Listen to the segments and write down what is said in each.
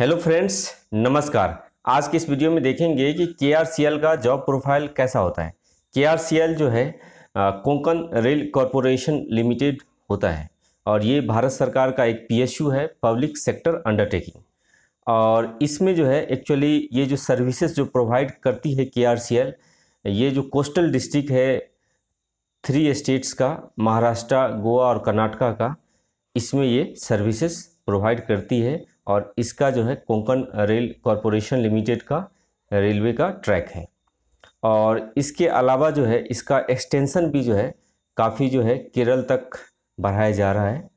hello friends नमस्कार आज के इस वीडियो में देखेंगे कि के का जॉब प्रोफाइल कैसा होता है के जो है कोंकण रेल कॉरपोरेशन लिमिटेड होता है और ये भारत सरकार का एक पीएसयू है पब्लिक सेक्टर अंडरटेकिंग और इसमें जो है एक्चुअली ये जो सर्विसेज जो प्रोवाइड करती है के ये जो कोस्टल डिस्ट्रिक्ट है थ्री स्टेट्स का महाराष्ट्र गोवा और कर्नाटका का इसमें ये सर्विसेज प्रोवाइड करती है और इसका जो है कोंकण रेल कॉरपोरेशन लिमिटेड का रेलवे का ट्रैक है और इसके अलावा जो है इसका एक्सटेंसन भी जो है काफ़ी जो है केरल तक बढ़ाया जा रहा है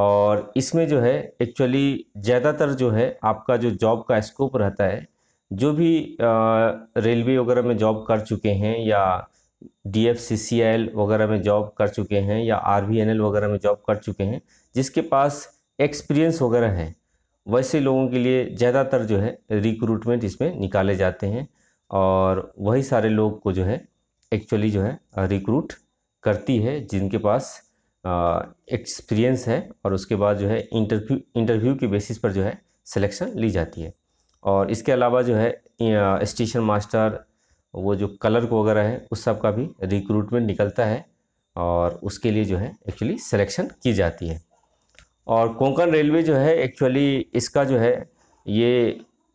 और इसमें जो है एक्चुअली ज़्यादातर जो है आपका जो जॉब का स्कोप रहता है जो भी रेलवे वगैरह में जॉब कर चुके हैं या D F C C L वगैरह में जॉब कर चुके हैं या आर वी एन एल वगैरह में जॉब कर चुके हैं जिसके पास एक्सपीरियंस वगैरह है वैसे लोगों के लिए ज़्यादातर जो है रिक्रूटमेंट इसमें निकाले जाते हैं और वही सारे लोग को जो है एक्चुअली जो है रिक्रूट करती है जिनके पास एक्सपीरियंस है और उसके बाद जो है इंटरव्यू इंटरव्यू के बेसिस पर जो है सिलेक्शन ली जाती है और इसके अलावा जो है स्टेशन मास्टर वो जो कलर को वगैरह है उस सब का भी रिक्रूटमेंट निकलता है और उसके लिए जो है एक्चुअली सिलेक्शन की जाती है और कोंकण रेलवे जो है एक्चुअली इसका जो है ये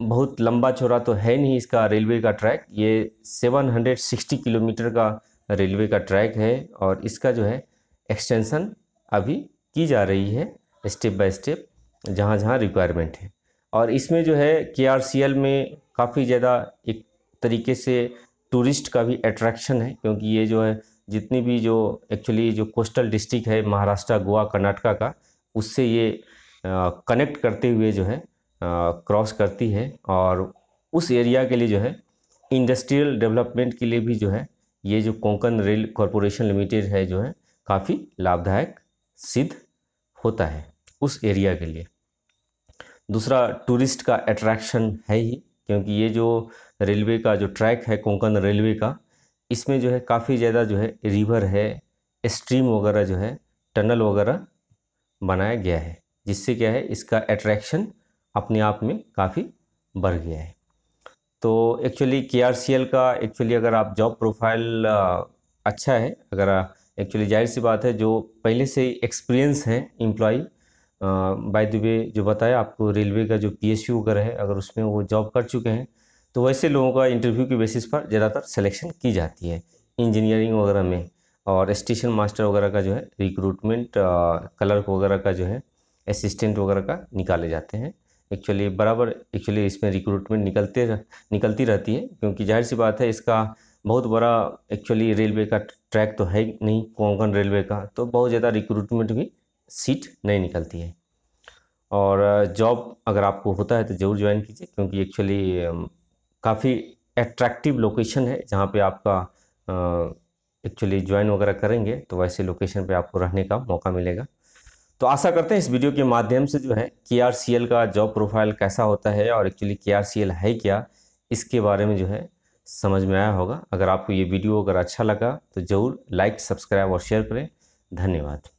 बहुत लंबा चौड़ा तो है नहीं इसका रेलवे का ट्रैक ये 760 किलोमीटर का रेलवे का ट्रैक है और इसका जो है एक्सटेंसन अभी की जा रही है स्टेप बाय स्टेप जहाँ जहाँ रिक्वायरमेंट है और इसमें जो है के में काफ़ी ज़्यादा एक तरीके से टूरिस्ट का भी अट्रैक्शन है क्योंकि ये जो है जितनी भी जो एक्चुअली जो कोस्टल डिस्ट्रिक्ट है महाराष्ट्र गोवा कर्नाटका का उससे ये कनेक्ट करते हुए जो है क्रॉस करती है और उस एरिया के लिए जो है इंडस्ट्रियल डेवलपमेंट के लिए भी जो है ये जो कोंकण रेल कॉरपोरेशन लिमिटेड है जो है काफ़ी लाभदायक सिद्ध होता है उस एरिया के लिए दूसरा टूरिस्ट का अट्रैक्शन है ही क्योंकि ये जो रेलवे का जो ट्रैक है कोंकण रेलवे का इसमें जो है काफ़ी ज़्यादा जो है रिवर है स्ट्रीम वगैरह जो है टनल वगैरह बनाया गया है जिससे क्या है इसका अट्रैक्शन अपने आप में काफ़ी बढ़ गया है तो actually K R C L का एक्चुअली अगर आप जॉब प्रोफाइल अच्छा है अगर एक्चुअली जाहिर सी बात है जो पहले से ही एक्सपीरियंस है एम्प्लॉय बाय द वे जो बताया आपको रेलवे का जो पी यू वगैरह है अगर उसमें वो जॉब कर चुके हैं तो वैसे लोगों का इंटरव्यू के बेसिस पर ज़्यादातर सिलेक्शन की जाती है इंजीनियरिंग वगैरह में और स्टेशन मास्टर वगैरह का जो है रिक्रूटमेंट क्लर्क वगैरह का जो है असिस्टेंट वगैरह का निकाले जाते हैं एक्चुअली बराबर एक्चुअली इसमें रिक्रूटमेंट निकलते रह, निकलती रहती है क्योंकि जाहिर सी बात है इसका बहुत बड़ा एक्चुअली रेलवे का ट्रैक तो है नहीं कोंकण रेलवे का तो बहुत ज़्यादा रिक्रूटमेंट भी सीट नहीं निकलती है और जॉब अगर आपको होता है तो ज़रूर ज्वाइन कीजिए क्योंकि एक्चुअली काफ़ी एट्रैक्टिव लोकेशन है जहाँ पे आपका एक्चुअली ज्वाइन वगैरह करेंगे तो वैसे लोकेशन पे आपको रहने का मौका मिलेगा तो आशा करते हैं इस वीडियो के माध्यम से जो है के का जॉब प्रोफाइल कैसा होता है और एक्चुअली के है क्या इसके बारे में जो है समझ में आया होगा अगर आपको ये वीडियो अगर अच्छा लगा तो ज़रूर लाइक सब्सक्राइब और शेयर करें धन्यवाद